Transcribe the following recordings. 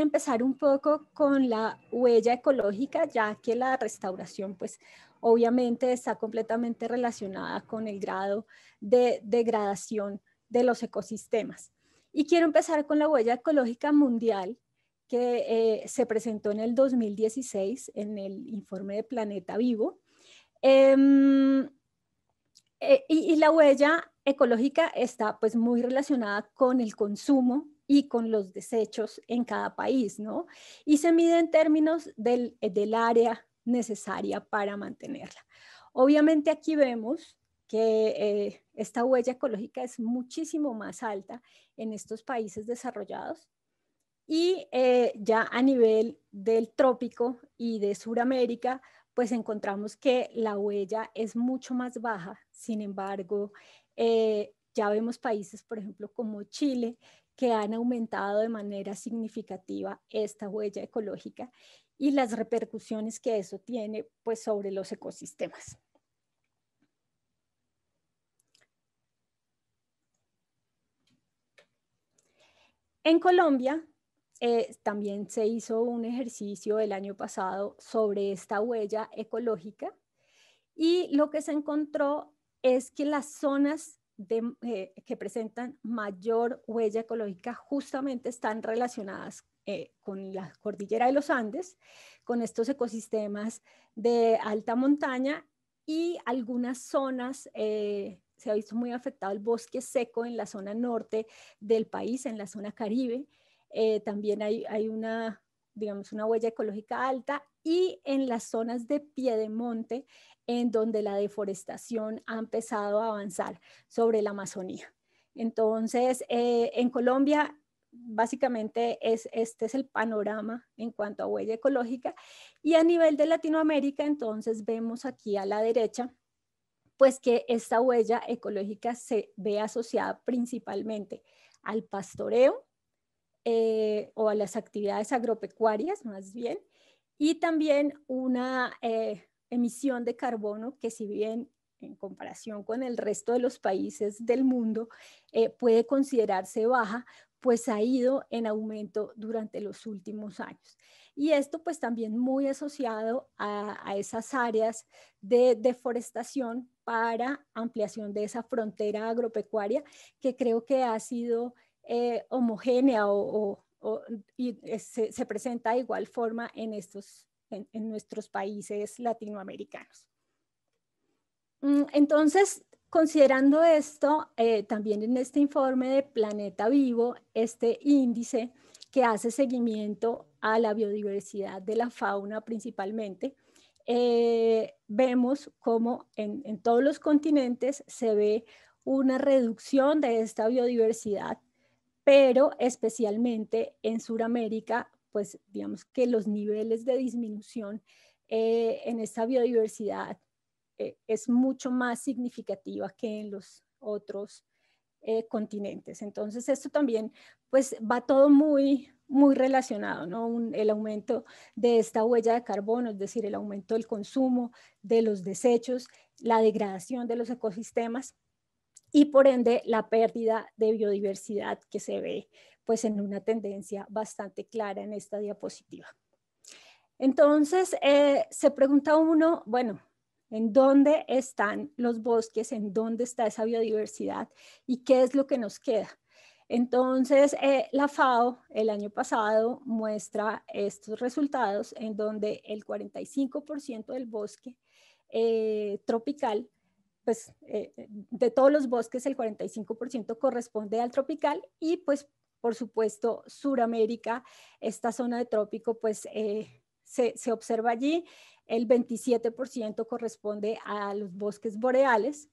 empezar un poco con la huella ecológica, ya que la restauración, pues obviamente está completamente relacionada con el grado de degradación de los ecosistemas. Y quiero empezar con la huella ecológica mundial que eh, se presentó en el 2016 en el informe de Planeta Vivo. Em, eh, y, y la huella ecológica está pues muy relacionada con el consumo y con los desechos en cada país, ¿no? Y se mide en términos del, eh, área necesaria para mantenerla. Obviamente aquí vemos que eh, esta huella ecológica es muchísimo más alta en estos países desarrollados y eh, ya a nivel del trópico y de Suramérica, pues encontramos que la huella es mucho más baja. Sin embargo, ya vemos países, por ejemplo, como Chile, que han aumentado de manera significativa esta huella ecológica y las repercusiones que eso tiene pues, sobre los ecosistemas. En Colombia eh, también se hizo un ejercicio el año pasado sobre esta huella ecológica y lo que se encontró es que las zonas eh, que presentan mayor huella ecológica justamente están relacionadas eh, con la cordillera de los Andes, con estos ecosistemas de alta montaña y algunas zonas eh, se ha visto muy afectado el bosque seco en la zona norte del país, en la zona caribe. también hay, hay, una, digamos, una huella ecológica alta y en las zonas de piedemonte en donde la deforestación ha empezado a avanzar sobre la Amazonía. Entonces, eh, en Colombia básicamente es, este es el panorama en cuanto a huella ecológica. Y a nivel de Latinoamérica, entonces vemos aquí a la derecha, pues que esta huella ecológica se ve asociada principalmente al pastoreo eh, o a las actividades agropecuarias, más bien, y también una eh, emisión de carbono que si bien en comparación con el resto de los países del mundo eh, puede considerarse baja, pues ha ido en aumento durante los últimos años. Y esto pues también muy asociado a, esas áreas de deforestación para ampliación de esa frontera agropecuaria que creo que ha sido eh, homogénea o y eh, se, presenta de igual forma en, estos, en, nuestros países latinoamericanos. Mm, entonces, considerando esto, eh, también en este informe de Planeta Vivo, este índice que hace seguimiento a la biodiversidad de la fauna principalmente, eh, vemos cómo en todos los continentes se ve una reducción de esta biodiversidad pero especialmente en Sudamérica, pues digamos que los niveles de disminución eh, en esta biodiversidad eh, es mucho más significativa que en los otros eh, continentes. Entonces, esto también, pues, va todo muy, muy relacionado, el aumento de esta huella de carbono, es decir, el aumento del consumo, de los desechos, la degradación de los ecosistemas y por ende la pérdida de biodiversidad que se ve pues en una tendencia bastante clara en esta diapositiva. Entonces, eh, se pregunta uno, bueno, ¿en dónde están los bosques? ¿En dónde está esa biodiversidad? ¿Y qué es lo que nos queda? Entonces, eh, la FAO el año pasado muestra estos resultados en donde el 45% del bosque eh, tropical pues eh, eh, de todos los bosques el 45% corresponde al tropical y pues por supuesto Suramérica, esta zona de trópico pues eh, se, observa allí, el 27% corresponde a los bosques boreales,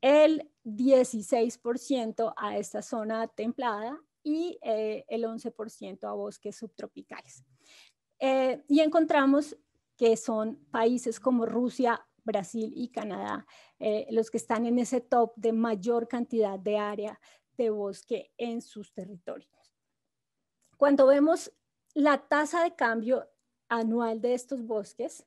el 16% a esta zona templada y el 11% a bosques subtropicales. y encontramos que son países como Rusia, Brasil y Canadá, eh, los que están en ese top de mayor cantidad de área de bosque en sus territorios. Cuando vemos la tasa de cambio anual de estos bosques,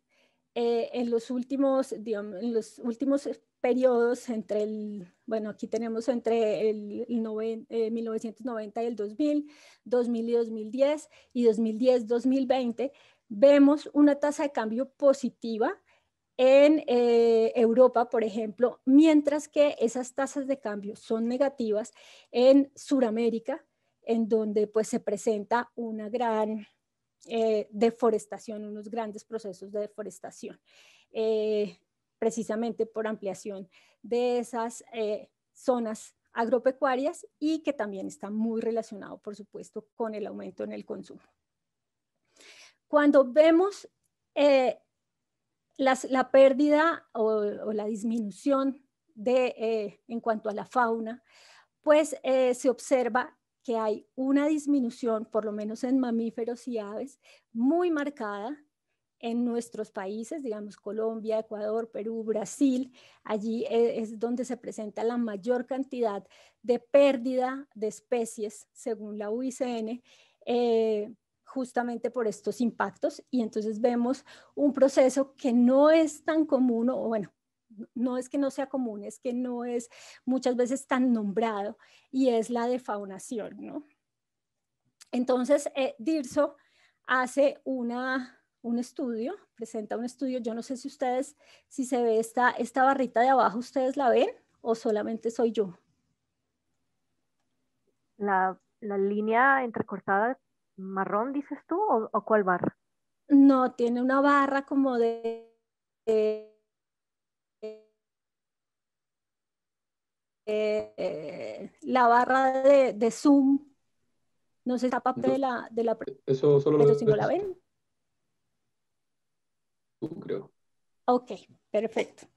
eh, en, los últimos, en los últimos periodos entre el, bueno, aquí tenemos entre el, 1990 eh, y el 2000, 2000 y 2010 y 2010-2020, vemos una tasa de cambio positiva en eh, Europa, por ejemplo, mientras que esas tasas de cambio son negativas en Sudamérica, en donde pues se presenta una gran eh, deforestación, unos grandes procesos de deforestación, eh, precisamente por ampliación de esas zonas agropecuarias y que también está muy relacionado, por supuesto, con el aumento en el consumo. Cuando vemos la pérdida o, la disminución de, eh, en cuanto a la fauna, pues eh, se observa que hay una disminución, por lo menos en mamíferos y aves, muy marcada en nuestros países, digamos Colombia, Ecuador, Perú, Brasil, allí eh, es donde se presenta la mayor cantidad de pérdida de especies, según la UICN, justamente por estos impactos y entonces vemos un proceso que no es tan común o bueno, no es que no sea común, es que no es muchas veces tan nombrado y es la defaunación, ¿no? Entonces, eh, DIRSO hace una, un estudio, presenta un estudio, yo no sé si ustedes, si se ve esta, esta barrita de abajo, ¿ustedes la ven o solamente soy yo? La, la línea entrecortada marrón, dices tú, o, o cuál barra? No, tiene una barra como de, eh, la barra de, de, Zoom. No se tapa de la, de la Eso solo pero lo si no la ven. Tú, creo. Ok, perfecto.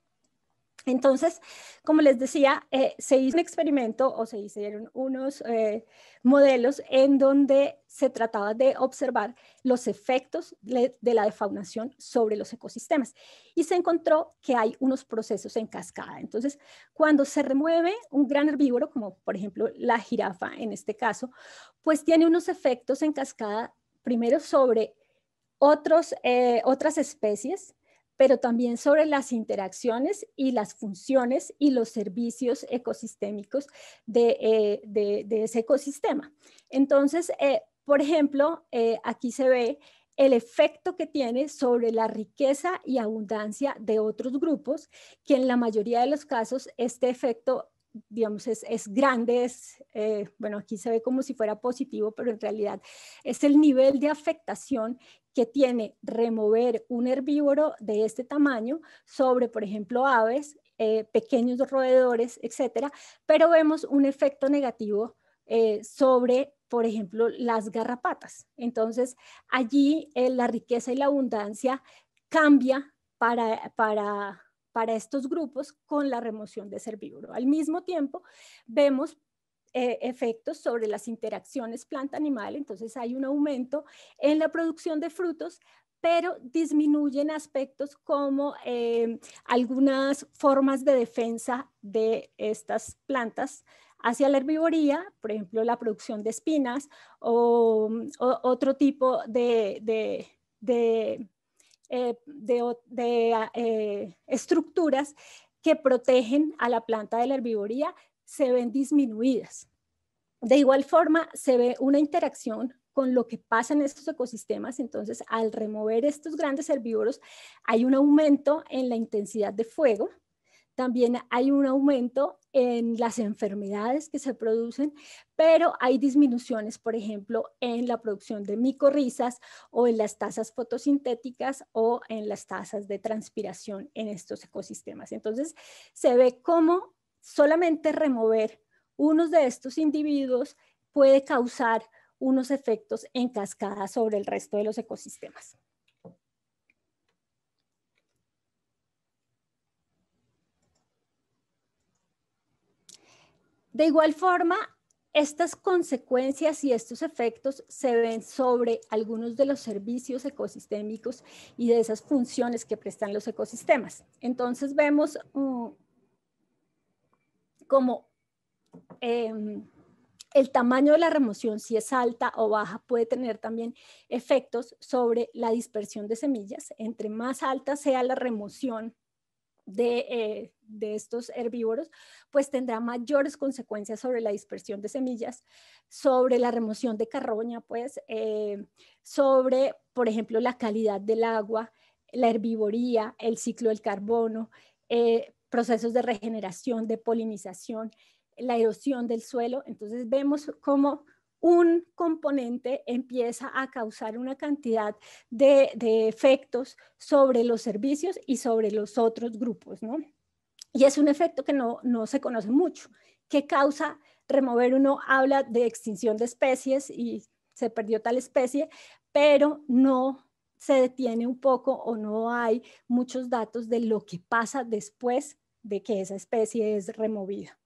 Entonces, como les decía, eh, se hizo un experimento o se hicieron unos eh, modelos en donde se trataba de observar los efectos de, la defaunación sobre los ecosistemas y se encontró que hay unos procesos en cascada. Entonces, cuando se remueve un gran herbívoro, como por ejemplo la jirafa en este caso, pues tiene unos efectos en cascada primero sobre eh, otras especies pero también sobre las interacciones y las funciones y los servicios ecosistémicos de, eh, ese ecosistema. Entonces, eh, por ejemplo, eh, aquí se ve el efecto que tiene sobre la riqueza y abundancia de otros grupos, que en la mayoría de los casos este efecto digamos, es, es grande, es, eh, bueno, aquí se ve como si fuera positivo, pero en realidad es el nivel de afectación que tiene remover un herbívoro de este tamaño sobre, por ejemplo, aves, eh, pequeños roedores, etcétera, pero vemos un efecto negativo eh, sobre, por ejemplo, las garrapatas. Entonces, allí la riqueza y la abundancia cambia para, para para estos grupos con la remoción de herbívoro. Al mismo tiempo, vemos eh, efectos sobre las interacciones planta-animal, entonces hay un aumento en la producción de frutos, pero disminuyen aspectos como eh, algunas formas de defensa de estas plantas hacia la herbivoría, por ejemplo, la producción de espinas o, otro tipo de eh, de, ah, eh, estructuras que protegen a la planta de la herbivoría se ven disminuidas. De igual forma, se ve una interacción con lo que pasa en estos ecosistemas, entonces al remover estos grandes herbívoros hay un aumento en la intensidad de fuego, también hay un aumento en las enfermedades que se producen, pero hay disminuciones, por ejemplo, en la producción de micorrizas o en las tasas fotosintéticas o en las tasas de transpiración en estos ecosistemas. Entonces, se ve cómo solamente remover unos de estos individuos puede causar unos efectos en cascada sobre el resto de los ecosistemas. De igual forma, estas consecuencias y estos efectos se ven sobre algunos de los servicios ecosistémicos y de esas funciones que prestan los ecosistemas. Entonces vemos mm, como em, el tamaño de la remoción, si es alta o baja, puede tener también efectos sobre la dispersión de semillas. Entre más alta sea la remoción eh, de, estos herbívoros, pues tendrá mayores consecuencias sobre la dispersión de semillas, sobre la remoción de carroña, pues, eh, sobre, por ejemplo, la calidad del agua, la herbivoría, el ciclo del carbono, eh, procesos de regeneración, de polinización, la erosión del suelo. Entonces vemos cómo un componente empieza a causar una cantidad de, efectos sobre los servicios y sobre los otros grupos, ¿no? Y es un efecto que no, se conoce mucho. ¿Qué causa remover? Uno habla de extinción de especies y se perdió tal especie, pero no se detiene un poco o no hay muchos datos de lo que pasa después de que esa especie es removida.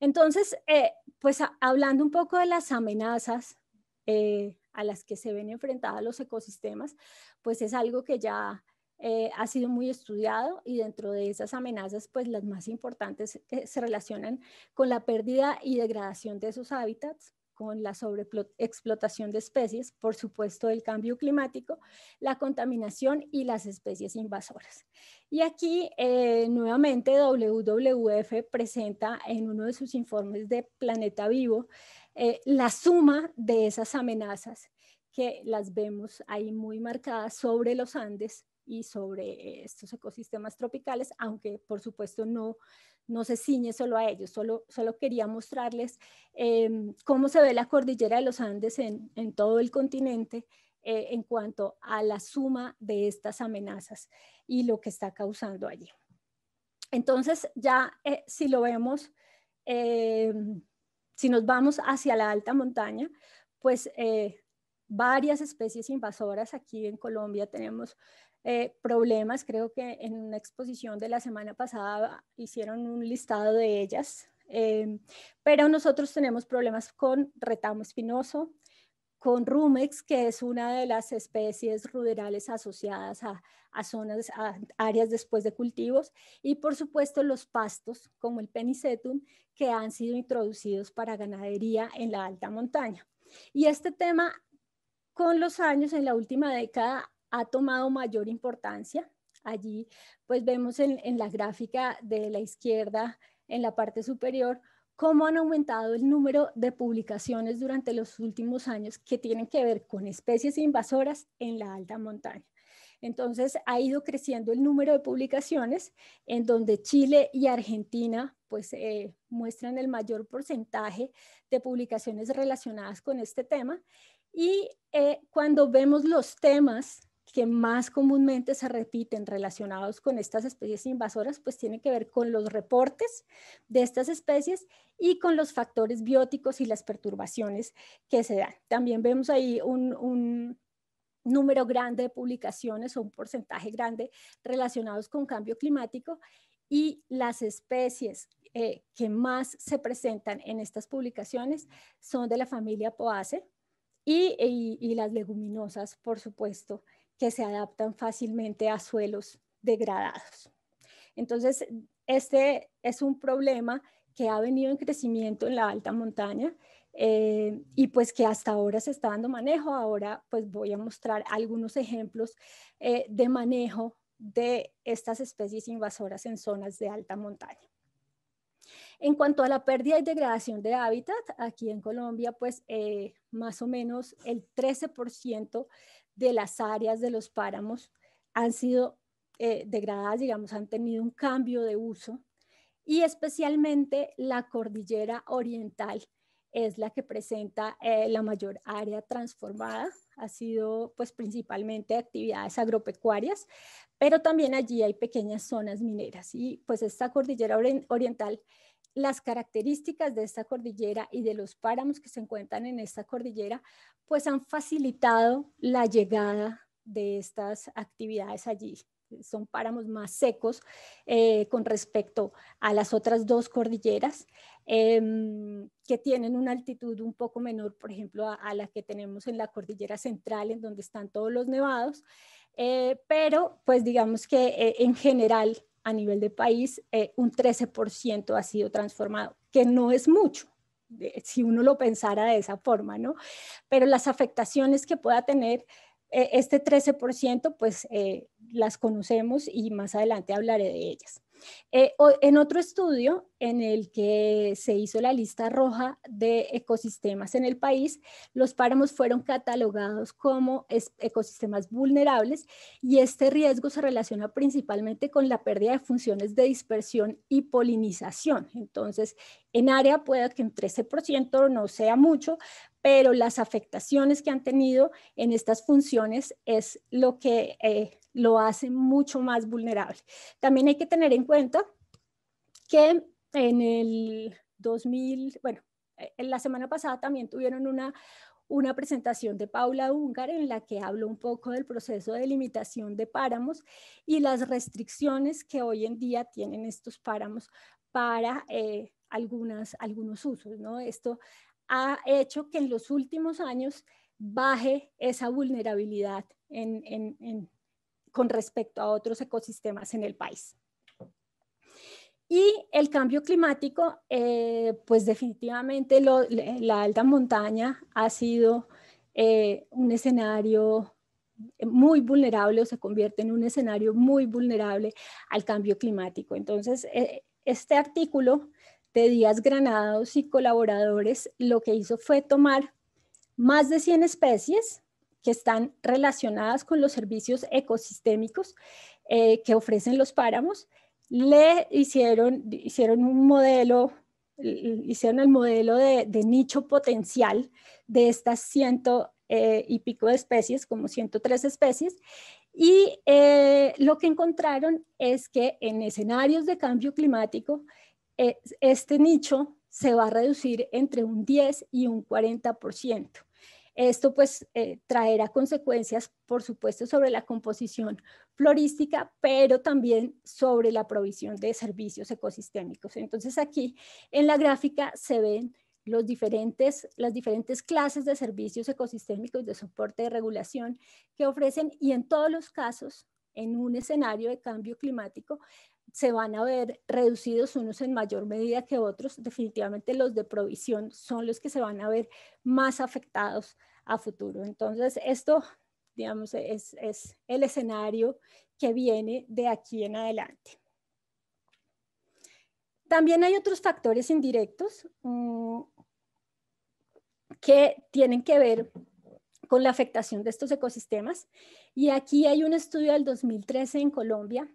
Entonces, eh, pues hablando un poco de las amenazas eh, a las que se ven enfrentados los ecosistemas, pues es algo que ya eh, ha sido muy estudiado y dentro de esas amenazas, pues las más importantes eh, se relacionan con la pérdida y degradación de esos hábitats, con la sobreexplotación de especies, por supuesto el cambio climático, la contaminación y las especies invasoras. Y aquí eh, nuevamente WWF presenta en uno de sus informes de Planeta Vivo eh, la suma de esas amenazas que las vemos ahí muy marcadas sobre los Andes, y sobre estos ecosistemas tropicales, aunque por supuesto no, no se ciñe solo a ellos, solo, solo quería mostrarles em, cómo se ve la cordillera de los Andes en, en todo el continente eh, en cuanto a la suma de estas amenazas y lo que está causando allí. Entonces ya eh, si lo vemos, em, si nos vamos hacia la alta montaña, pues eh, varias especies invasoras aquí en Colombia tenemos eh, problemas. Creo que en una exposición de la semana pasada hicieron un listado de ellas, eh, pero nosotros tenemos problemas con retamo espinoso, con rumex, que es una de las especies ruderales asociadas a, a, zonas, a áreas después de cultivos, y por supuesto los pastos, como el penicetum, que han sido introducidos para ganadería en la alta montaña. Y este tema, con los años, en la última década, ha tomado mayor importancia. Allí pues vemos en, la gráfica de la izquierda, en la parte superior, cómo han aumentado el número de publicaciones durante los últimos años que tienen que ver con especies invasoras en la alta montaña. Entonces ha ido creciendo el número de publicaciones en donde Chile y Argentina pues eh, muestran el mayor porcentaje de publicaciones relacionadas con este tema. Y eh, cuando vemos los temas que más comúnmente se repiten relacionados con estas especies invasoras, pues tienen que ver con los reportes de estas especies y con los factores bióticos y las perturbaciones que se dan. También vemos ahí un, número grande de publicaciones o un porcentaje grande relacionados con cambio climático y las especies eh, que más se presentan en estas publicaciones son de la familia Poaceae y las leguminosas, por supuesto, que se adaptan fácilmente a suelos degradados. Entonces, este es un problema que ha venido en crecimiento en la alta montaña eh, y pues que hasta ahora se está dando manejo. Ahora pues voy a mostrar algunos ejemplos eh, de manejo de estas especies invasoras en zonas de alta montaña. En cuanto a la pérdida y degradación de hábitat, aquí en Colombia, pues eh, más o menos el 13% de las áreas de los páramos han sido eh, degradadas, digamos, han tenido un cambio de uso y especialmente la cordillera oriental es la que presenta eh, la mayor área transformada. Ha sido pues principalmente actividades agropecuarias, pero también allí hay pequeñas zonas mineras y pues esta cordillera oriental las características de esta cordillera y de los páramos que se encuentran en esta cordillera, pues han facilitado la llegada de estas actividades allí. Son páramos más secos eh, con respecto a las otras dos cordilleras em, que tienen una altitud un poco menor, por ejemplo, a, la que tenemos en la cordillera central, en donde están todos los nevados. Eh, pero pues digamos que eh, en general a nivel de país, eh, un 13% ha sido transformado, que no es mucho si uno lo pensara de esa forma, ¿no? Pero las afectaciones que pueda tener eh, este 13%, pues eh, las conocemos y más adelante hablaré de ellas. Eh, en otro estudio en el que se hizo la lista roja de ecosistemas en el país, los páramos fueron catalogados como ecosistemas vulnerables y este riesgo se relaciona principalmente con la pérdida de funciones de dispersión y polinización. Entonces, en área puede que un 13% no sea mucho, pero las afectaciones que han tenido en estas funciones es lo que eh, lo hace mucho más vulnerable. También hay que tener en cuenta que en el 2000, bueno, en eh, la semana pasada también tuvieron una, una presentación de Paula Ungar en la que habló un poco del proceso de limitación de páramos y las restricciones que hoy en día tienen estos páramos para eh, algunas, algunos usos. ¿no? Esto ha hecho que en los últimos años baje esa vulnerabilidad con respecto a otros ecosistemas en el país. Y el cambio climático, eh, pues definitivamente la alta montaña ha sido eh, un escenario muy vulnerable o se convierte en un escenario muy vulnerable al cambio climático. Entonces, eh, este artículo de Díaz Granados y colaboradores lo que hizo fue tomar más de 100 especies que están relacionadas con los servicios ecosistémicos eh, que ofrecen los páramos, le hicieron, hicieron un modelo, hicieron el modelo de, nicho potencial de estas ciento eh, y pico de especies, como 103 especies, y eh, lo que encontraron es que en escenarios de cambio climático, eh, este nicho se va a reducir entre un 10 y un 40%. Esto pues eh, traerá consecuencias, por supuesto, sobre la composición florística, pero también sobre la provisión de servicios ecosistémicos. Entonces aquí en la gráfica se ven los diferentes, las diferentes clases de servicios ecosistémicos de soporte de regulación que ofrecen y en todos los casos, en un escenario de cambio climático, se van a ver reducidos unos en mayor medida que otros. Definitivamente los de provisión son los que se van a ver más afectados a futuro. Entonces, esto, digamos, es, el escenario que viene de aquí en adelante. También hay otros factores indirectos mm, que tienen que ver con la afectación de estos ecosistemas. Y aquí hay un estudio del 2013 en Colombia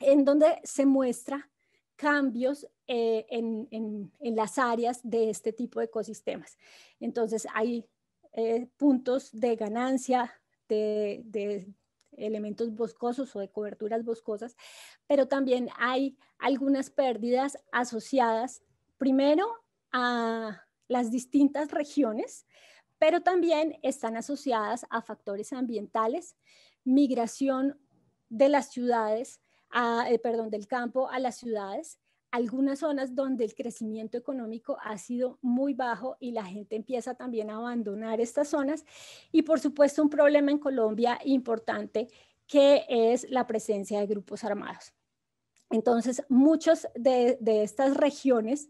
en donde se muestra cambios eh, en, las áreas de este tipo de ecosistemas. Entonces, hay eh, puntos de ganancia de elementos boscosos o de coberturas boscosas, pero también hay algunas pérdidas asociadas primero a las distintas regiones, pero también están asociadas a factores ambientales, migración de las ciudades, eh, perdón, del campo a las ciudades, algunas zonas donde el crecimiento económico ha sido muy bajo y la gente empieza también a abandonar estas zonas. Y por supuesto un problema en Colombia importante que es la presencia de grupos armados. Entonces, muchas de estas regiones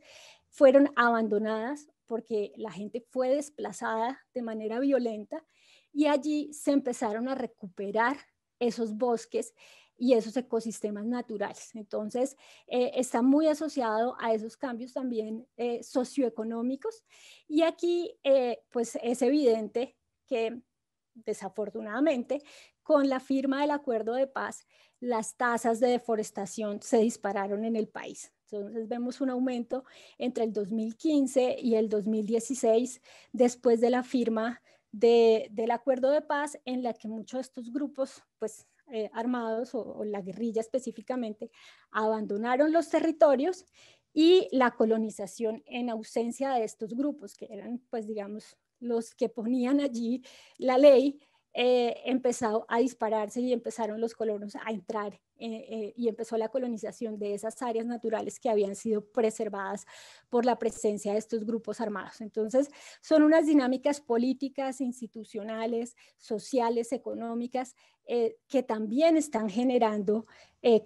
fueron abandonadas porque la gente fue desplazada de manera violenta y allí se empezaron a recuperar esos bosques y esos ecosistemas naturales. Entonces, eh, está muy asociado a esos cambios también eh, socioeconómicos. Y aquí, eh, pues es evidente que desafortunadamente, con la firma del acuerdo de paz, las tasas de deforestación se dispararon en el país. Entonces vemos un aumento entre el 2015 y el 2016 después de la firma del acuerdo de paz en la que muchos de estos grupos pues eh, armados o la guerrilla específicamente abandonaron los territorios y la colonización en ausencia de estos grupos que eran pues digamos los que ponían allí la ley eh, empezó a dispararse y empezaron los colonos a entrar eh, eh, y empezó la colonización de esas áreas naturales que habían sido preservadas por la presencia de estos grupos armados. Entonces, son unas dinámicas políticas, institucionales, sociales, económicas, eh, que también están generando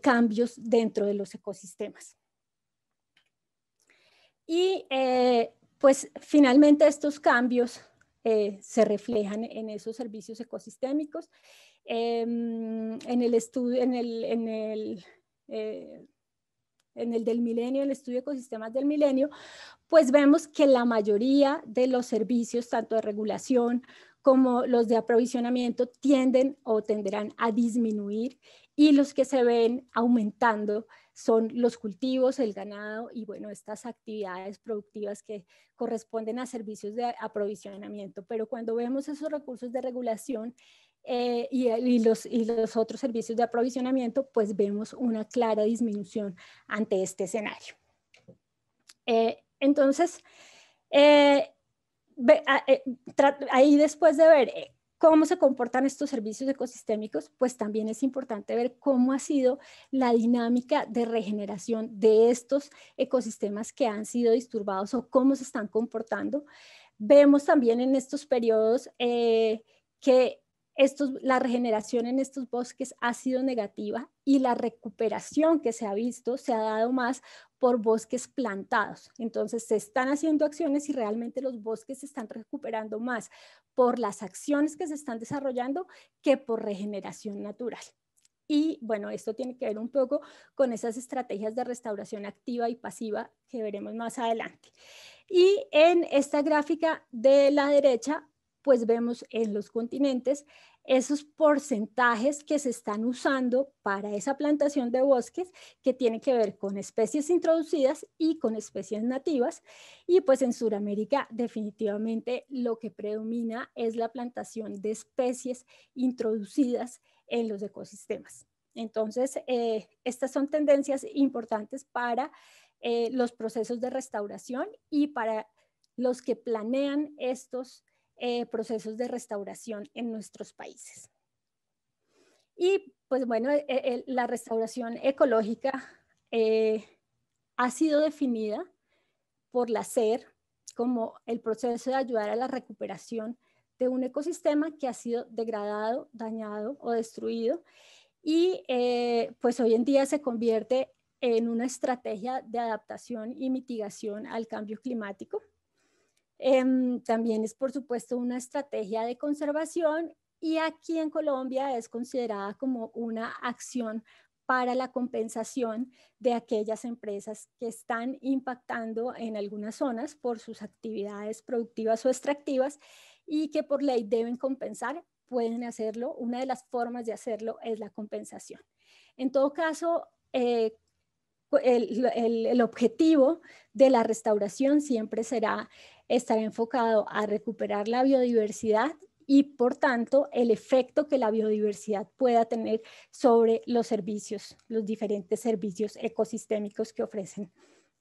cambios dentro de los ecosistemas. Y pues finalmente estos cambios eh, se reflejan en esos servicios ecosistémicos. Em, en el estudio, en el, en el, eh, en el del milenio, el estudio de ecosistemas del milenio, pues vemos que la mayoría de los servicios, tanto de regulación como los de aprovisionamiento, tienden o tenderán a disminuir y los que se ven aumentando son los cultivos, el ganado y bueno, estas actividades productivas que corresponden a servicios de aprovisionamiento. Pero cuando vemos esos recursos de regulación, eh, eh, y, los, otros servicios de aprovisionamiento, pues vemos una clara disminución ante este escenario. Eh, entonces, ah, ahí después de ver cómo se comportan estos servicios ecosistémicos, pues también es importante ver cómo ha sido la dinámica de regeneración de estos ecosistemas que han sido disturbados o cómo se están comportando. Vemos también en estos periodos eh, que la regeneración en estos bosques ha sido negativa y la recuperación que se ha visto se ha dado más por bosques plantados. Entonces se están haciendo acciones y realmente los bosques se están recuperando más por las acciones que se están desarrollando que por regeneración natural. Y bueno, esto tiene que ver un poco con esas estrategias de restauración activa y pasiva que veremos más adelante. Y en esta gráfica de la derecha pues vemos en los continentes esos porcentajes que se están usando para esa plantación de bosques que tiene que ver con especies introducidas y con especies nativas. Y pues en Sudamérica definitivamente lo que predomina es la plantación de especies introducidas en los ecosistemas. Entonces, eh, estas son tendencias importantes para eh, los procesos de restauración y para los que planean estos eh, procesos de restauración en nuestros países. Y pues bueno, e, e, la restauración ecológica eh, ha sido definida por la SER como el proceso de ayudar a la recuperación de un ecosistema que ha sido degradado, dañado o destruido. Y eh, pues hoy en día se convierte en una estrategia de adaptación y mitigación al cambio climático Em, también es, por supuesto, una estrategia de conservación y aquí en Colombia es considerada como una acción para la compensación de aquellas empresas que están impactando en algunas zonas por sus actividades productivas o extractivas y que por ley deben compensar, pueden hacerlo. Una de las formas de hacerlo es la compensación. En todo caso, eh, el, el, objetivo de la restauración siempre será estar enfocado a recuperar la biodiversidad y, por tanto, el efecto que la biodiversidad pueda tener sobre los servicios, los diferentes servicios ecosistémicos que ofrecen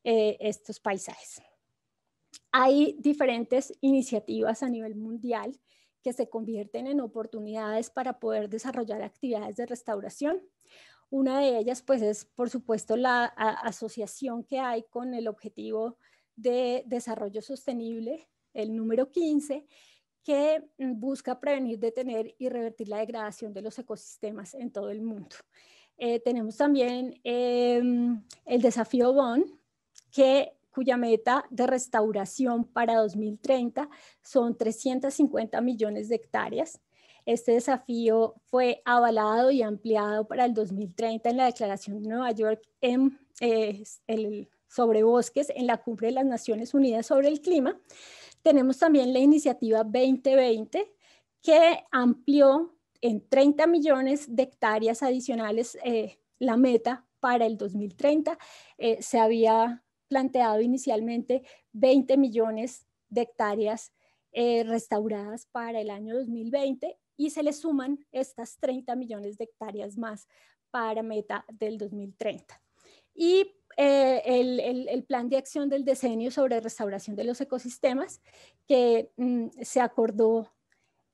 eh, estos paisajes. Hay diferentes iniciativas a nivel mundial que se convierten en oportunidades para poder desarrollar actividades de restauración. Una de ellas, pues, es, por supuesto, la asociación que hay con el objetivo de Desarrollo Sostenible, el número 15, que busca prevenir, detener y revertir la degradación de los ecosistemas en todo el mundo. Eh, tenemos también em, el desafío Bon, que, cuya meta de restauración para 2030 son 350 millones de hectáreas. Este desafío fue avalado y ampliado para el 2030 en la Declaración de Nueva York en eh, el sobre bosques en la cumbre de las Naciones Unidas sobre el clima. Tenemos también la iniciativa 2020 que amplió en 30 millones de hectáreas adicionales eh, la meta para el 2030. Eh, se había planteado inicialmente 20 millones de hectáreas eh, restauradas para el año 2020 y se le suman estas 30 millones de hectáreas más para meta del 2030. Y eh, el, plan de acción del decenio sobre restauración de los ecosistemas que mm, se acordó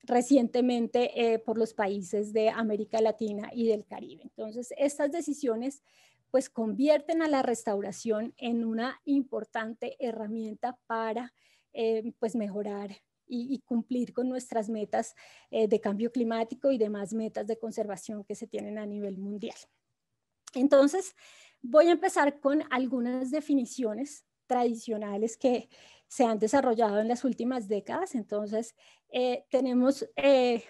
recientemente eh, por los países de América Latina y del Caribe. Entonces, estas decisiones pues convierten a la restauración en una importante herramienta para eh, pues mejorar y, cumplir con nuestras metas de cambio climático y demás metas de conservación que se tienen a nivel mundial. Entonces, Voy a empezar con algunas definiciones tradicionales que se han desarrollado en las últimas décadas. Entonces, eh, tenemos eh,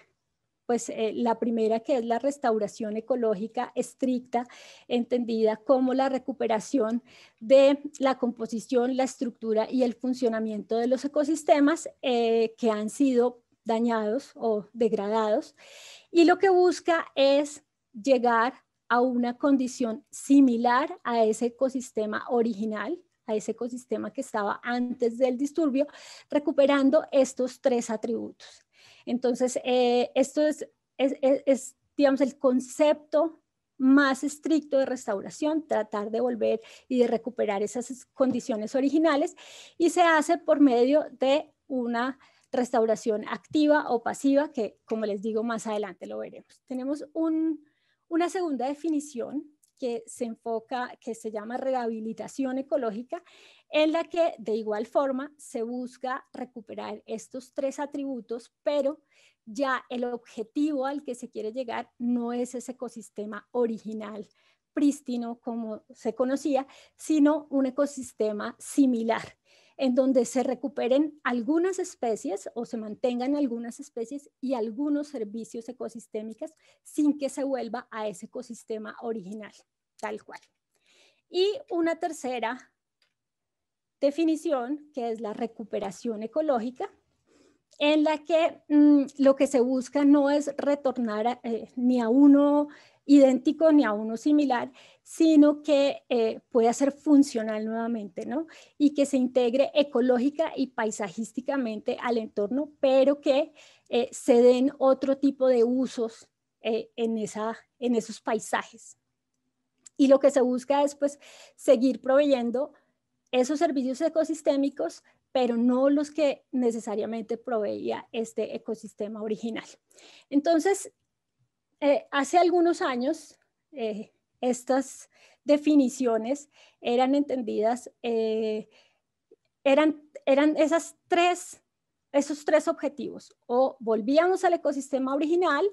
pues eh, la primera que es la restauración ecológica estricta, entendida como la recuperación de la composición, la estructura y el funcionamiento de los ecosistemas que han sido dañados o degradados. Y lo que busca es llegar a una condición similar a ese ecosistema original, a ese ecosistema que estaba antes del disturbio, recuperando estos tres atributos. Entonces, eh, esto es, es, digamos, el concepto más estricto de restauración, tratar de volver y de recuperar esas condiciones originales, y se hace por medio de una restauración activa o pasiva, que como les digo más adelante lo veremos. Tenemos un, una segunda definición que se enfoca, que se llama rehabilitación ecológica, en la que de igual forma se busca recuperar estos tres atributos, pero ya el objetivo al que se quiere llegar no es ese ecosistema original, prístino como se conocía, sino un ecosistema similar en donde se recuperen algunas especies o se mantengan algunas especies y algunos servicios ecosistémicos sin que se vuelva a ese ecosistema original, tal cual. Y una tercera definición, que es la recuperación ecológica, en la que mm, lo que se busca no es retornar eh, ni a uno idéntico ni a uno similar, sino que eh, pueda ser funcional nuevamente, ¿no? Y que se integre ecológica y paisajísticamente al entorno, pero que eh, se den otro tipo de usos eh, en, esa, en esos paisajes. Y lo que se busca es, pues, seguir proveyendo esos servicios ecosistémicos pero no los que necesariamente proveía este ecosistema original. Entonces, eh, hace algunos años, eh, estas definiciones eran entendidas, eh, eran, eran esas tres, esos tres objetivos, o volvíamos al ecosistema original,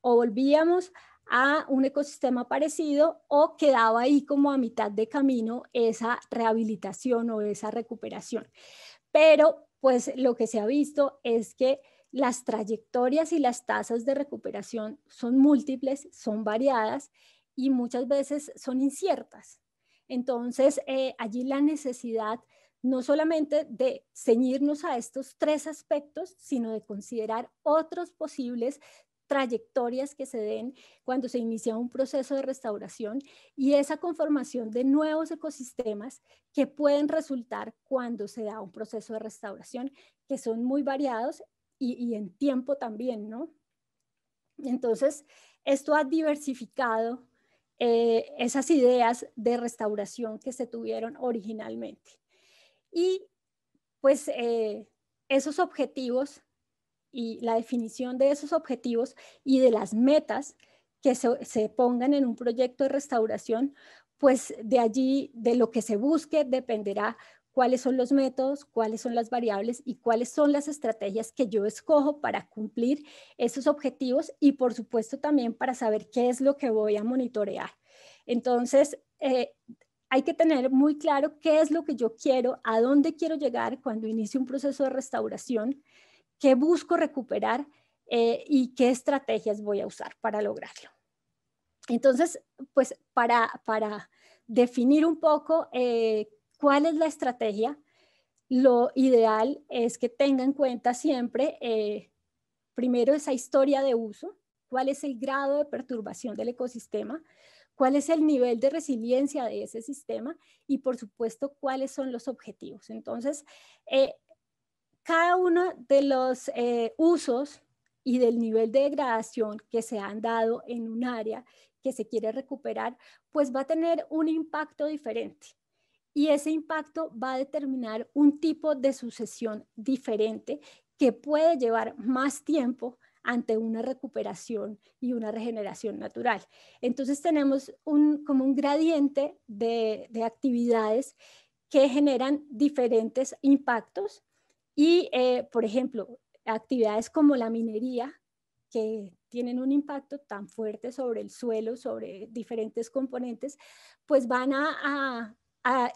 o volvíamos a un ecosistema parecido o quedaba ahí como a mitad de camino esa rehabilitación o esa recuperación pero pues lo que se ha visto es que las trayectorias y las tasas de recuperación son múltiples, son variadas y muchas veces son inciertas. Entonces, eh, allí la necesidad no solamente de ceñirnos a estos tres aspectos, sino de considerar otros posibles trayectorias que se den cuando se inicia un proceso de restauración y esa conformación de nuevos ecosistemas que pueden resultar cuando se da un proceso de restauración, que son muy variados y, en tiempo también, ¿no? Entonces, esto ha diversificado eh, esas ideas de restauración que se tuvieron originalmente. Y pues eh, esos objetivos y la definición de esos objetivos y de las metas que se, pongan en un proyecto de restauración, pues de allí, de lo que se busque, dependerá cuáles son los métodos, cuáles son las variables y cuáles son las estrategias que yo escojo para cumplir esos objetivos y por supuesto también para saber qué es lo que voy a monitorear. Entonces, eh, hay que tener muy claro qué es lo que yo quiero, a dónde quiero llegar cuando inicie un proceso de restauración, qué busco recuperar eh, y qué estrategias voy a usar para lograrlo. Entonces, pues para, para definir un poco eh, cuál es la estrategia, lo ideal es que tenga en cuenta siempre, eh, primero, esa historia de uso, cuál es el grado de perturbación del ecosistema, cuál es el nivel de resiliencia de ese sistema y, por supuesto, cuáles son los objetivos. Entonces, cada uno de los eh, usos y del nivel de degradación que se han dado en un área que se quiere recuperar, pues va a tener un impacto diferente. Y ese impacto va a determinar un tipo de sucesión diferente que puede llevar más tiempo ante una recuperación y una regeneración natural. Entonces tenemos como un gradiente de actividades que generan diferentes impactos y, eh, por ejemplo, actividades como la minería, que tienen un impacto tan fuerte sobre el suelo, sobre diferentes componentes, pues van a,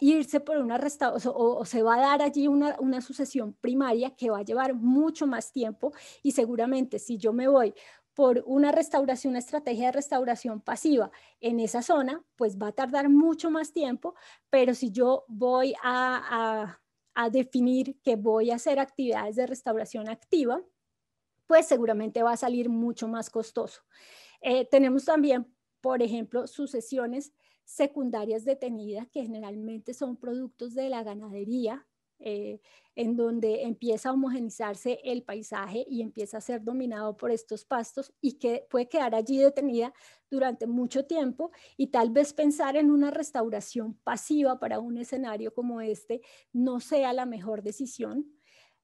irse por una restauración o, se va a dar allí una, una, sucesión primaria que va a llevar mucho más tiempo y seguramente si yo me voy por una restauración, una estrategia de restauración pasiva en esa zona, pues va a tardar mucho más tiempo, pero si yo voy a a definir que voy a hacer actividades de restauración activa, pues seguramente va a salir mucho más costoso. Eh, tenemos también, por ejemplo, sucesiones secundarias detenidas que generalmente son productos de la ganadería eh, en donde empieza a homogenizarse el paisaje y empieza a ser dominado por estos pastos y que puede quedar allí detenida durante mucho tiempo y tal vez pensar en una restauración pasiva para un escenario como este no sea la mejor decisión.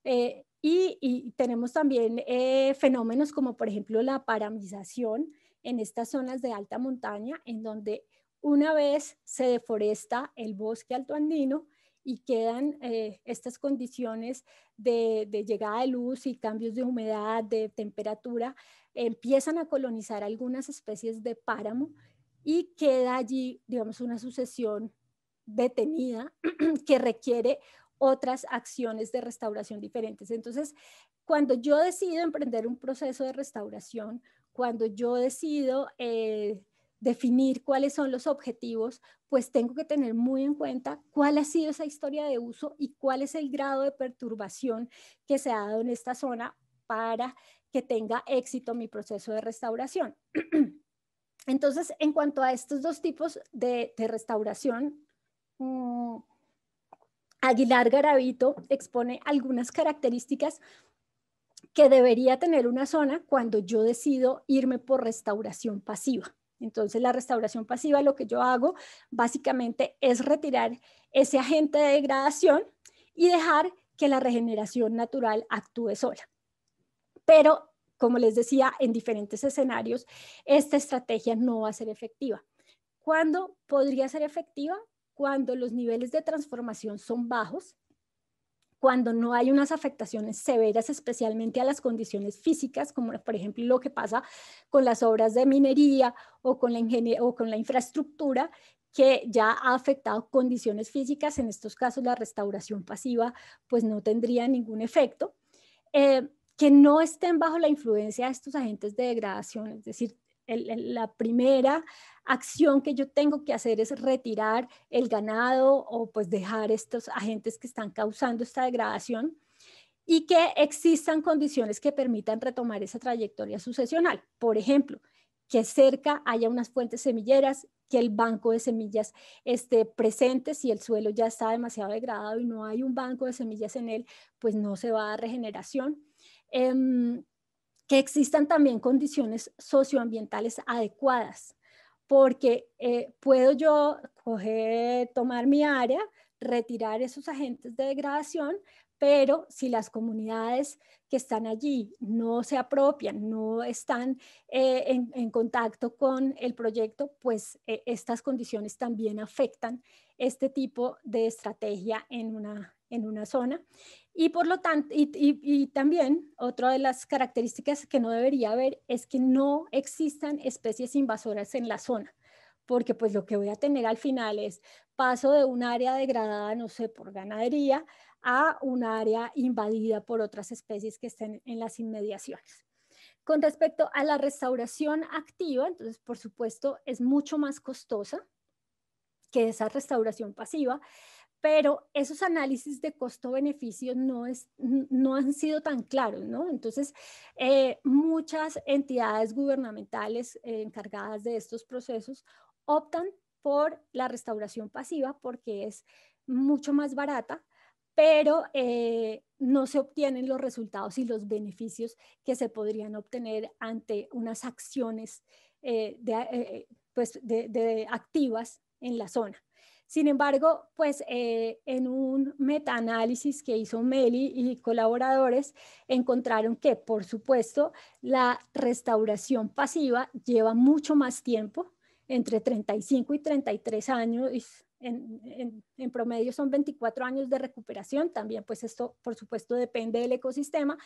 Eh, y, tenemos también eh, fenómenos como por ejemplo la paramización en estas zonas de alta montaña en donde una vez se deforesta el bosque altoandino, y quedan eh, estas condiciones de, llegada de luz y cambios de humedad, de temperatura, empiezan a colonizar algunas especies de páramo y queda allí, digamos, una sucesión detenida que requiere otras acciones de restauración diferentes. Entonces, cuando yo decido emprender un proceso de restauración, cuando yo decido eh, definir cuáles son los objetivos, pues tengo que tener muy en cuenta cuál ha sido esa historia de uso y cuál es el grado de perturbación que se ha dado en esta zona para que tenga éxito mi proceso de restauración. Entonces, en cuanto a estos dos tipos de, restauración, mm, Aguilar Garavito expone algunas características que debería tener una zona cuando yo decido irme por restauración pasiva. Entonces, la restauración pasiva, lo que yo hago básicamente es retirar ese agente de degradación y dejar que la regeneración natural actúe sola. Pero, como les decía, en diferentes escenarios, esta estrategia no va a ser efectiva. ¿Cuándo podría ser efectiva? Cuando los niveles de transformación son bajos, cuando no hay unas afectaciones severas, especialmente a las condiciones físicas, como por ejemplo lo que pasa con las obras de minería o con la, o con la infraestructura, que ya ha afectado condiciones físicas, en estos casos la restauración pasiva pues no tendría ningún efecto, eh, que no estén bajo la influencia de estos agentes de degradación, es decir, la primera acción que yo tengo que hacer es retirar el ganado o pues dejar estos agentes que están causando esta degradación y que existan condiciones que permitan retomar esa trayectoria sucesional. Por ejemplo, que cerca haya unas fuentes semilleras, que el banco de semillas esté presente, si el suelo ya está demasiado degradado y no hay un banco de semillas en él, pues no se va a regeneración. Em, que existan también condiciones socioambientales adecuadas, porque eh, puedo yo tomar mi área, retirar esos agentes de degradación, pero si las comunidades que están allí no se apropian, no están eh, en, contacto con el proyecto, pues eh, estas condiciones también afectan este tipo de estrategia en una, en una zona. Y por lo tanto, y, también otra de las características que no debería haber es que no existan especies invasoras en la zona, porque pues lo que voy a tener al final es paso de un área degradada, no sé, por ganadería, a un área invadida por otras especies que estén en las inmediaciones. Con respecto a la restauración activa, entonces, por supuesto, es mucho más costosa que esa restauración pasiva pero esos análisis de costo-beneficio no, no han sido tan claros, ¿no? Entonces, eh, muchas entidades gubernamentales eh, encargadas de estos procesos optan por la restauración pasiva porque es mucho más barata, pero eh, no se obtienen los resultados y los beneficios que se podrían obtener ante unas acciones pues, de activas en la zona. Sin embargo, pues eh, en un metaanálisis que hizo Meli y colaboradores, encontraron que, por supuesto, la restauración pasiva lleva mucho más tiempo, entre 35 y 33 años, en, en, promedio son 24 años de recuperación, también pues esto por supuesto depende del ecosistema,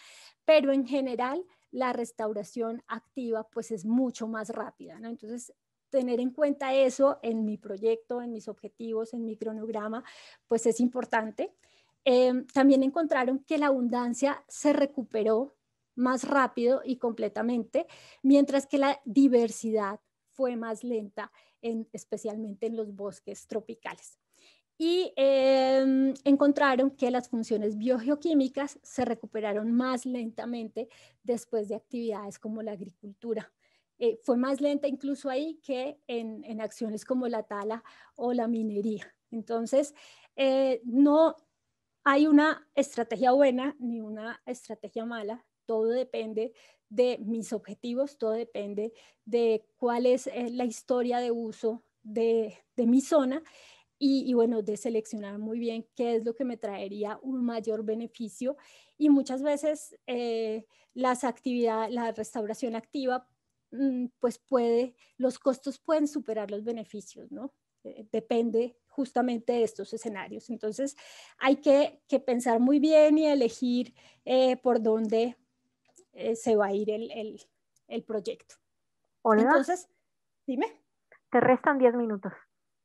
pero en general la restauración activa pues es mucho más rápida, ¿no? Entonces tener en cuenta eso en mi proyecto, en mis objetivos, en mi cronograma, pues es importante. Em, también encontraron que la abundancia se recuperó más rápido y completamente, mientras que la diversidad fue más lenta, especialmente en los bosques tropicales. Y em, encontraron que las funciones biogeoquímicas se recuperaron más lentamente después de actividades como la agricultura eh, fue más lenta incluso ahí que en, acciones como la tala o la minería. Entonces, eh, no hay una estrategia buena ni una estrategia mala, todo depende de mis objetivos, todo depende de cuál es eh, la historia de uso de, mi zona y, bueno, de seleccionar muy bien qué es lo que me traería un mayor beneficio. Y muchas veces las actividades, la restauración activa Mm, pues puede, los costos pueden superar los beneficios, ¿no? Eh, depende justamente de estos escenarios. Entonces, hay que, pensar muy bien y elegir eh, por dónde eh, se va a ir el, el proyecto. Hola. Entonces, dime. Te restan 10 minutos.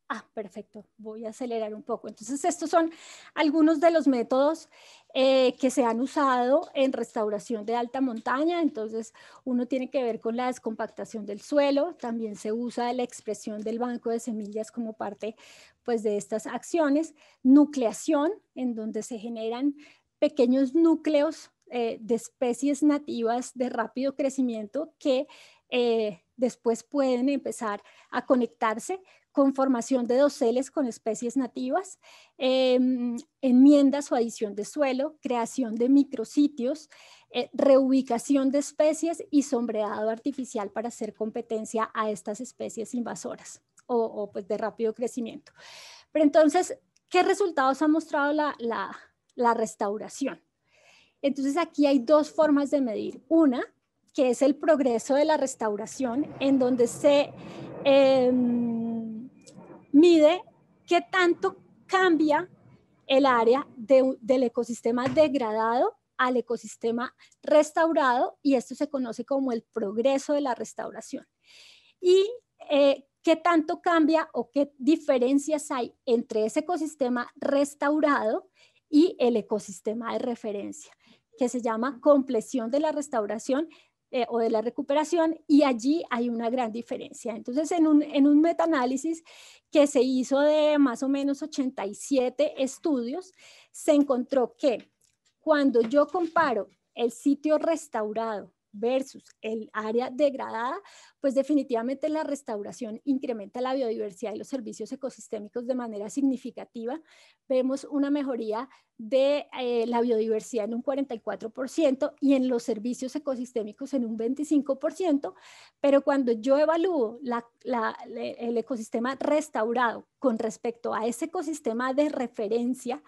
Ah, perfecto, voy a acelerar un poco. Entonces, estos son algunos de los métodos eh, que se han usado en restauración de alta montaña. Entonces, uno tiene que ver con la descompactación del suelo, también se usa la expresión del banco de semillas como parte pues, de estas acciones. Nucleación, en donde se generan pequeños núcleos eh, de especies nativas de rápido crecimiento que... Eh, Después pueden empezar a conectarse con formación de doseles con especies nativas, em, enmiendas o adición de suelo, creación de micrositios, eh, reubicación de especies y sombreado artificial para hacer competencia a estas especies invasoras o, pues de rápido crecimiento. Pero entonces, ¿qué resultados ha mostrado la restauración? Entonces aquí hay dos formas de medir. Una que es el progreso de la restauración, en donde se em, mide qué tanto cambia el área del ecosistema degradado al ecosistema restaurado y esto se conoce como el progreso de la restauración. Y eh, qué tanto cambia o qué diferencias hay entre ese ecosistema restaurado y el ecosistema de referencia, que se llama compleción de la restauración eh, o de la recuperación y allí hay una gran diferencia. Entonces, en un, en un metaanálisis que se hizo de más o menos 87 estudios, se encontró que cuando yo comparo el sitio restaurado versus el área degradada, pues definitivamente la restauración incrementa la biodiversidad y los servicios ecosistémicos de manera significativa. Vemos una mejoría de eh, la biodiversidad en un 44% y en los servicios ecosistémicos en un 25%, pero cuando yo evalúo el ecosistema restaurado con respecto a ese ecosistema de referencia,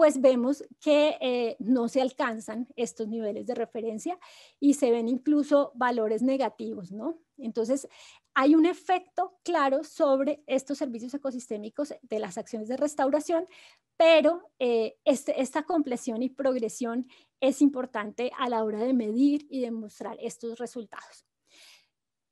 pues vemos que eh, no se alcanzan estos niveles de referencia y se ven incluso valores negativos, ¿no? Entonces, hay un efecto claro sobre estos servicios ecosistémicos de las acciones de restauración, pero eh, este, esta compleción y progresión es importante a la hora de medir y demostrar estos resultados.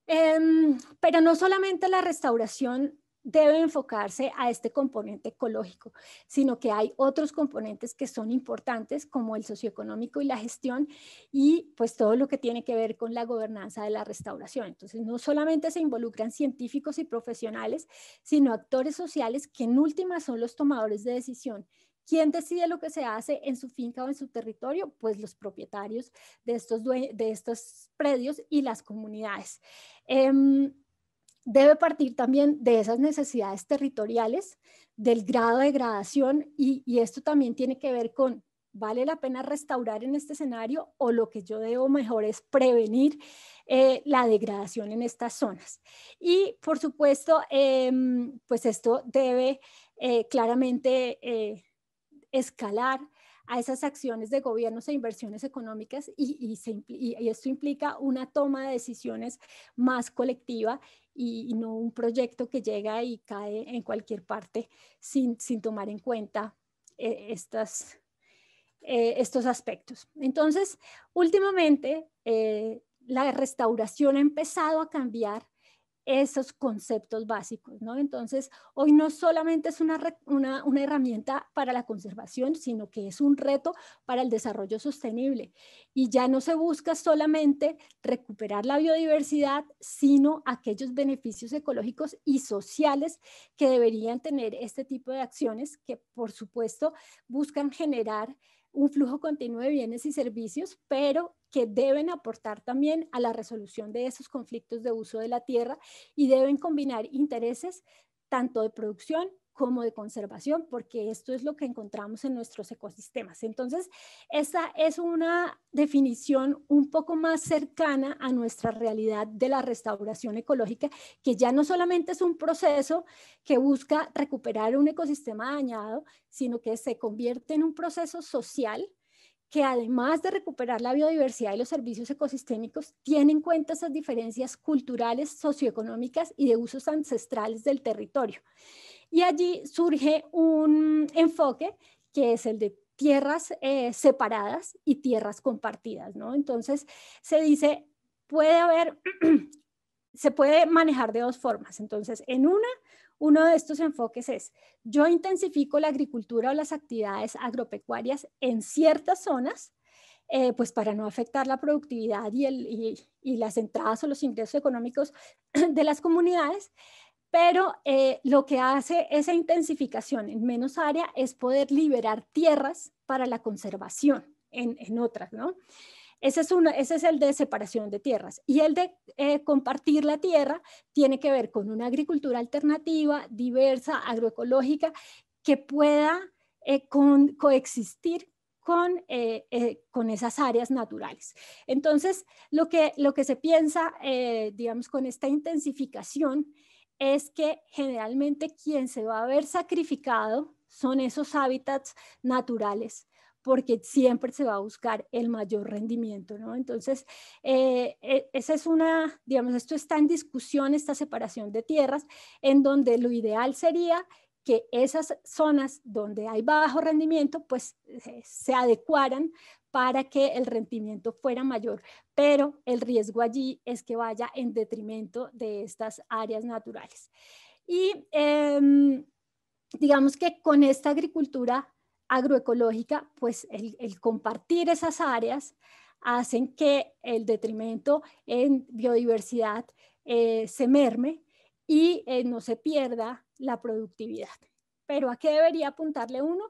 Em, pero no solamente la restauración debe enfocarse a este componente ecológico, sino que hay otros componentes que son importantes como el socioeconómico y la gestión y pues todo lo que tiene que ver con la gobernanza de la restauración. Entonces, no solamente se involucran científicos y profesionales, sino actores sociales que en última son los tomadores de decisión. ¿Quién decide lo que se hace en su finca o en su territorio? Pues los propietarios de estos, de estos predios y las comunidades. Em, debe partir también de esas necesidades territoriales, del grado de gradación y, esto también tiene que ver con vale la pena restaurar en este escenario o lo que yo debo mejor es prevenir eh, la degradación en estas zonas. Y por supuesto, em, pues esto debe eh, claramente eh, escalar a esas acciones de gobiernos e inversiones económicas y, esto implica una toma de decisiones más colectiva y, no un proyecto que llega y cae en cualquier parte sin, tomar en cuenta eh, estas, eh, estos aspectos. Entonces, últimamente, eh, la restauración ha empezado a cambiar esos conceptos básicos, ¿no? Entonces, hoy no solamente es una, herramienta para la conservación, sino que es un reto para el desarrollo sostenible. Y ya no se busca solamente recuperar la biodiversidad, sino aquellos beneficios ecológicos y sociales que deberían tener este tipo de acciones que, por supuesto, buscan generar un flujo continuo de bienes y servicios, pero que deben aportar también a la resolución de esos conflictos de uso de la tierra y deben combinar intereses tanto de producción como de conservación, porque esto es lo que encontramos en nuestros ecosistemas. Entonces, esta es una definición un poco más cercana a nuestra realidad de la restauración ecológica, que ya no solamente es un proceso que busca recuperar un ecosistema dañado, sino que se convierte en un proceso social que además de recuperar la biodiversidad y los servicios ecosistémicos, tiene en cuenta esas diferencias culturales, socioeconómicas y de usos ancestrales del territorio. Y allí surge un enfoque que es el de tierras eh, separadas y tierras compartidas, ¿no? Entonces se dice, puede haber, se puede manejar de dos formas. Entonces, en una uno de estos enfoques es, yo intensifico la agricultura o las actividades agropecuarias en ciertas zonas, eh, pues para no afectar la productividad y, las entradas o los ingresos económicos de las comunidades, pero eh, lo que hace esa intensificación en menos área es poder liberar tierras para la conservación en otras, ¿no? Ese es, el de separación de tierras. Y el de eh, compartir la tierra tiene que ver con una agricultura alternativa, diversa, agroecológica, que pueda eh, coexistir eh, con, esas áreas naturales. Entonces, lo que, se piensa, digamos, con esta intensificación es que generalmente quien se va a ver sacrificado son esos hábitats naturales porque siempre se va a buscar el mayor rendimiento, ¿no? Entonces, eh, eh, esa es una, digamos, esto está en discusión, esta separación de tierras, en donde lo ideal sería que esas zonas donde hay bajo rendimiento, pues eh, se adecuaran para que el rendimiento fuera mayor, pero el riesgo allí es que vaya en detrimento de estas áreas naturales. Y em, digamos que con esta agricultura agroecológica, pues el, compartir esas áreas hacen que el detrimento en biodiversidad eh, se merme y eh, no se pierda la productividad. Pero ¿a qué debería apuntarle uno?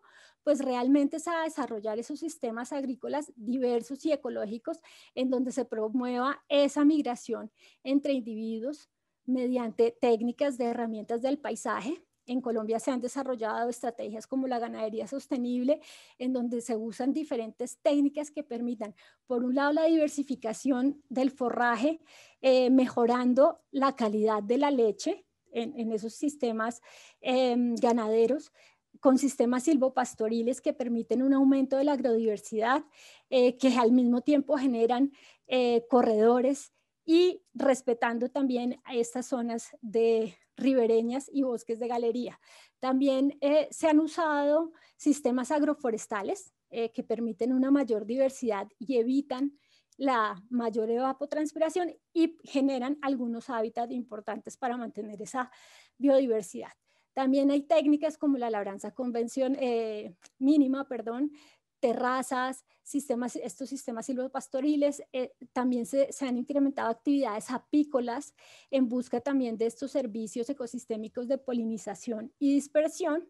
Pues realmente es a desarrollar esos sistemas agrícolas diversos y ecológicos en donde se promueva esa migración entre individuos mediante técnicas de herramientas del paisaje, en Colombia se han desarrollado estrategias como la ganadería sostenible, en donde se usan diferentes técnicas que permitan, por un lado, la diversificación del forraje, eh, mejorando la calidad de la leche en, esos sistemas em, ganaderos con sistemas silvopastoriles que permiten un aumento de la agrodiversidad, eh, que al mismo tiempo generan eh, corredores y respetando también a estas zonas de ribereñas y bosques de galería. También eh, se han usado sistemas agroforestales eh, que permiten una mayor diversidad y evitan la mayor evapotranspiración y generan algunos hábitats importantes para mantener esa biodiversidad. También hay técnicas como la labranza convención, eh, mínima, perdón, terrazas, sistemas, estos sistemas silvopastoriles, eh, también se, han incrementado actividades apícolas en busca también de estos servicios ecosistémicos de polinización y dispersión,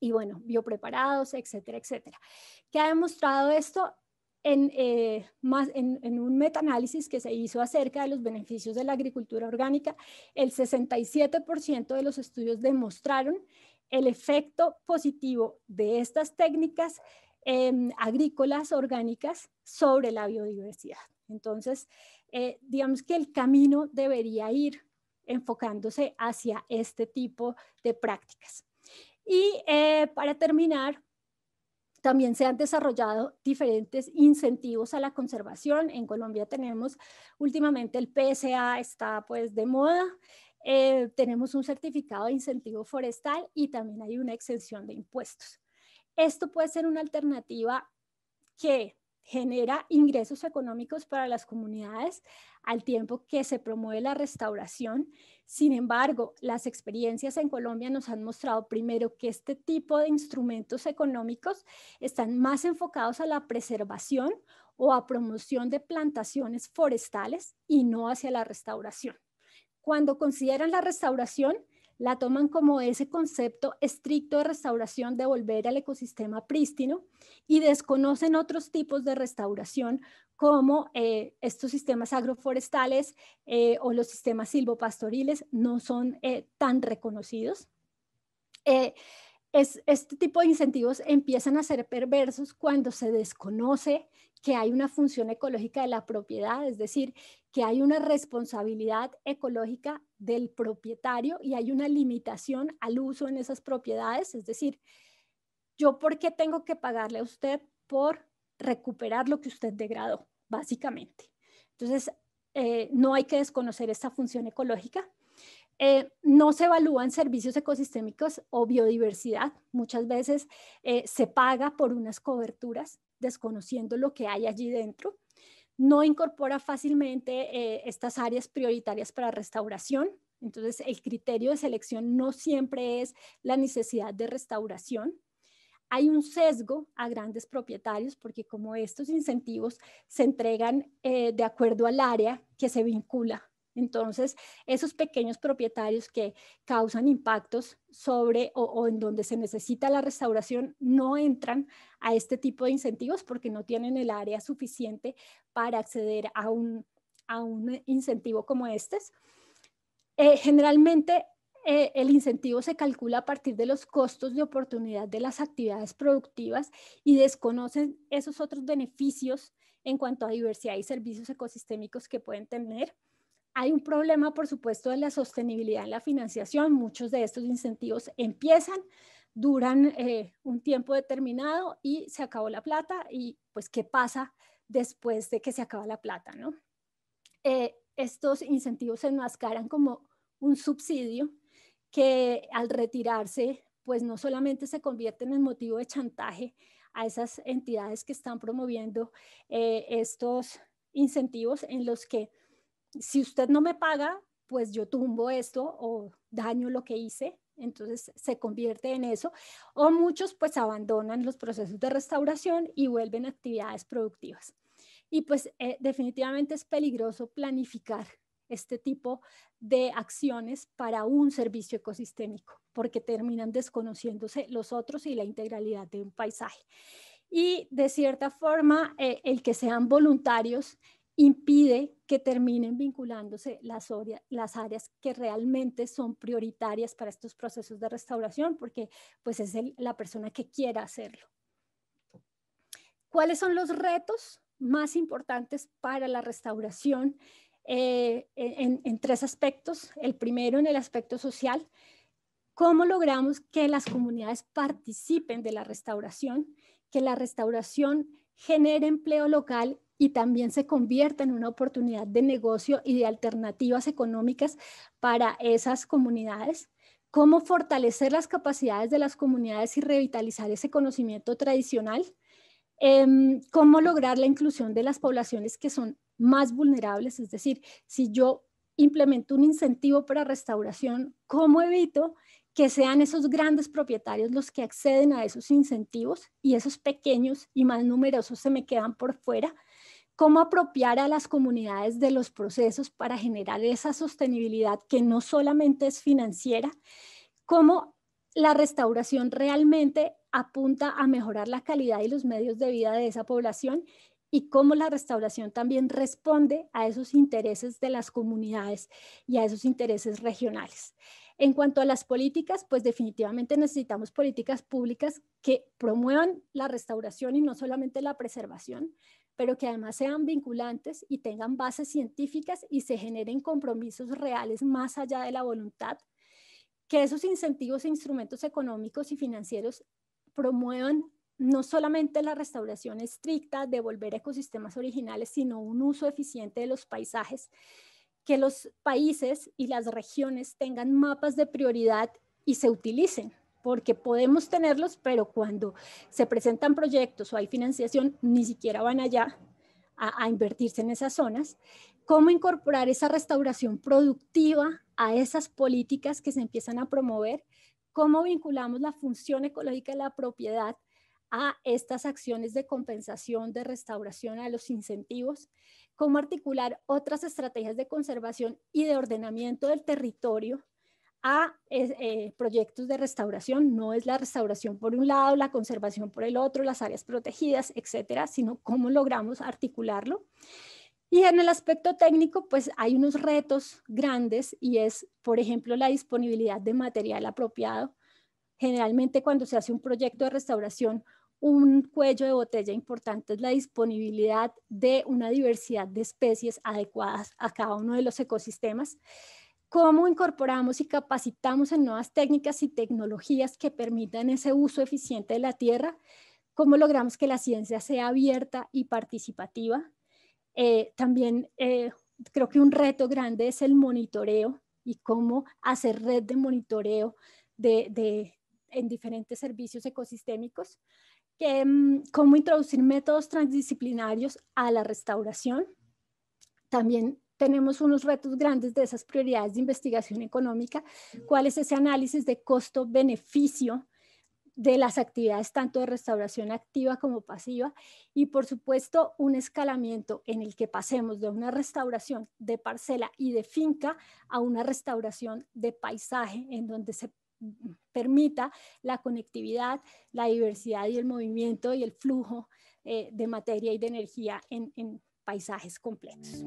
y bueno, biopreparados, etcétera, etcétera. ¿Qué ha demostrado esto? En, eh, más, en, en un metaanálisis que se hizo acerca de los beneficios de la agricultura orgánica, el 67% de los estudios demostraron el efecto positivo de estas técnicas Em, agrícolas orgánicas sobre la biodiversidad. Entonces, eh, digamos que el camino debería ir enfocándose hacia este tipo de prácticas. Y eh, para terminar, también se han desarrollado diferentes incentivos a la conservación. En Colombia tenemos últimamente el PSA, está pues de moda. Eh, tenemos un certificado de incentivo forestal y también hay una exención de impuestos. Esto puede ser una alternativa que genera ingresos económicos para las comunidades al tiempo que se promueve la restauración. Sin embargo, las experiencias en Colombia nos han mostrado primero que este tipo de instrumentos económicos están más enfocados a la preservación o a promoción de plantaciones forestales y no hacia la restauración. Cuando consideran la restauración, la toman como ese concepto estricto de restauración de volver al ecosistema prístino y desconocen otros tipos de restauración como eh, estos sistemas agroforestales eh, o los sistemas silvopastoriles no son eh, tan reconocidos. este tipo de incentivos empiezan a ser perversos cuando se desconoce que hay una función ecológica de la propiedad, es decir, que hay una responsabilidad ecológica del propietario y hay una limitación al uso en esas propiedades, es decir, yo por qué tengo que pagarle a usted por recuperar lo que usted degradó, básicamente. Entonces, eh, no hay que desconocer esta función ecológica. Eh, no se evalúan servicios ecosistémicos o biodiversidad. Muchas veces eh, se paga por unas coberturas desconociendo lo que hay allí dentro. No incorpora fácilmente eh, estas áreas prioritarias para restauración. Entonces, el criterio de selección no siempre es la necesidad de restauración. Hay un sesgo a grandes propietarios porque como estos incentivos se entregan eh, de acuerdo al área que se vincula entonces, esos pequeños propietarios que causan impactos sobre o, en donde se necesita la restauración no entran a este tipo de incentivos porque no tienen el área suficiente para acceder a un, incentivo como este. generalmente, eh, el incentivo se calcula a partir de los costos de oportunidad de las actividades productivas y desconocen esos otros beneficios en cuanto a diversidad y servicios ecosistémicos que pueden tener. Hay un problema, por supuesto, de la sostenibilidad en la financiación. Muchos de estos incentivos empiezan, duran eh, un tiempo determinado y se acabó la plata y pues qué pasa después de que se acaba la plata, eh, estos incentivos se enmascaran como un subsidio que al retirarse, pues no solamente se convierte en motivo de chantaje a esas entidades que están promoviendo eh, estos incentivos en los que si usted no me paga, pues yo tumbo esto o daño lo que hice. Entonces se convierte en eso. O muchos pues abandonan los procesos de restauración y vuelven a actividades productivas. Y pues eh, definitivamente es peligroso planificar este tipo de acciones para un servicio ecosistémico, porque terminan desconociéndose los otros y la integralidad de un paisaje. Y de cierta forma, eh, el que sean voluntarios impide que terminen vinculándose las, áreas que realmente son prioritarias para estos procesos de restauración, porque pues es la persona que quiera hacerlo. ¿Cuáles son los retos más importantes para la restauración? Eh, en, en tres aspectos. El primero en el aspecto social, cómo logramos que las comunidades participen de la restauración, que la restauración genere empleo local y también se convierta en una oportunidad de negocio y de alternativas económicas para esas comunidades cómo fortalecer las capacidades de las comunidades y revitalizar ese conocimiento tradicional, em, cómo lograr la inclusión de las poblaciones que son más vulnerables, es decir, si yo implemento un incentivo para restauración, ¿cómo evito que sean esos grandes propietarios los que acceden a esos incentivos y esos pequeños y más numerosos se me quedan por fuera? cómo apropiar a las comunidades de los procesos para generar esa sostenibilidad que no solamente es financiera, cómo la restauración realmente apunta a mejorar la calidad y los medios de vida de esa población y cómo la restauración también responde a esos intereses de las comunidades y a esos intereses regionales. En cuanto a las políticas, pues definitivamente necesitamos políticas públicas que promuevan la restauración y no solamente la preservación, pero que además sean vinculantes y tengan bases científicas y se generen compromisos reales más allá de la voluntad, que esos incentivos e instrumentos económicos y financieros promuevan no solamente la restauración estricta, de volver ecosistemas originales, sino un uso eficiente de los paisajes, que los países y las regiones tengan mapas de prioridad y se utilicen porque podemos tenerlos, pero cuando se presentan proyectos o hay financiación, ni siquiera van allá a, invertirse en esas zonas. ¿Cómo incorporar esa restauración productiva a esas políticas que se empiezan a promover? ¿Cómo vinculamos la función ecológica de la propiedad a estas acciones de compensación, de restauración, a los incentivos, cómo articular otras estrategias de conservación y de ordenamiento del territorio a eh, proyectos de restauración. No es la restauración por un lado, la conservación por el otro, las áreas protegidas, etcétera, sino cómo logramos articularlo. Y en el aspecto técnico, pues hay unos retos grandes y es, por ejemplo, la disponibilidad de material apropiado. Generalmente cuando se hace un proyecto de restauración, un cuello de botella importante es la disponibilidad de una diversidad de especies adecuadas a cada uno de los ecosistemas cómo incorporamos y capacitamos en nuevas técnicas y tecnologías que permitan ese uso eficiente de la tierra, cómo logramos que la ciencia sea abierta y participativa. Eh, también eh, creo que un reto grande es el monitoreo y cómo hacer red de monitoreo de, en diferentes servicios ecosistémicos, que, mm, cómo introducir métodos transdisciplinarios a la restauración. También tenemos unos retos grandes de esas prioridades de investigación económica, cuál es ese análisis de costo-beneficio de las actividades tanto de restauración activa como pasiva y por supuesto un escalamiento en el que pasemos de una restauración de parcela y de finca a una restauración de paisaje en donde se permita la conectividad, la diversidad y el movimiento y el flujo eh, de materia y de energía en, en paisajes complejos.